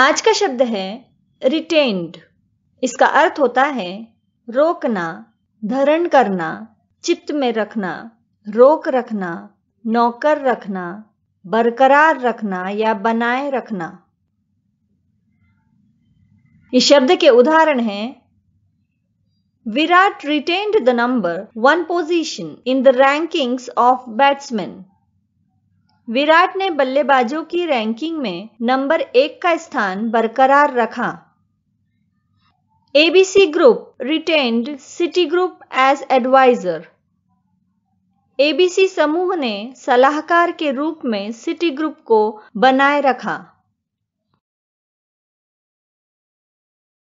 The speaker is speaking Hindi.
आज का शब्द है रिटेन्ड इसका अर्थ होता है रोकना धरण करना चित्त में रखना रोक रखना नौकर रखना बरकरार रखना या बनाए रखना इस शब्द के उदाहरण हैं Virat retained the number one position in the rankings of batsman Virat ने बल्लेबाजों की रैंकिंग में नंबर एक का स्थान बरकरार रखा ABC group retained Citi group as adviser ABC समूह ने सलाहकार के रूप में सिटी ग्रुप को बनाए रखा